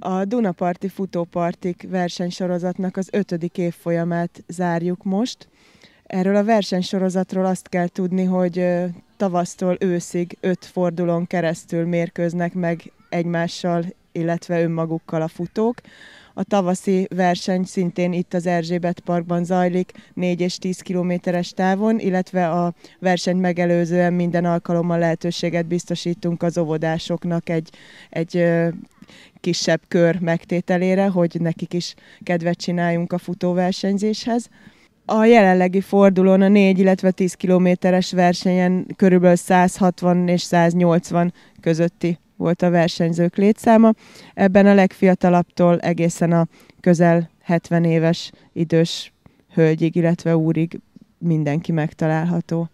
A Dunaparti Futópartik versenysorozatnak az ötödik évfolyamát zárjuk most. Erről a versenysorozatról azt kell tudni, hogy tavasztól őszig öt fordulón keresztül mérkőznek meg egymással, illetve önmagukkal a futók. A tavaszi verseny szintén itt az Erzsébet Parkban zajlik, 4 és 10 kilométeres távon, illetve a versenyt megelőzően minden alkalommal lehetőséget biztosítunk az óvodásoknak egy, egy kisebb kör megtételére, hogy nekik is kedvet csináljunk a futóversenyzéshez. A jelenlegi fordulón a 4, illetve 10 kilométeres versenyen körülbelül 160 és 180 közötti volt a versenyzők létszáma. Ebben a legfiatalabbtól egészen a közel 70 éves idős hölgyig, illetve úrig mindenki megtalálható.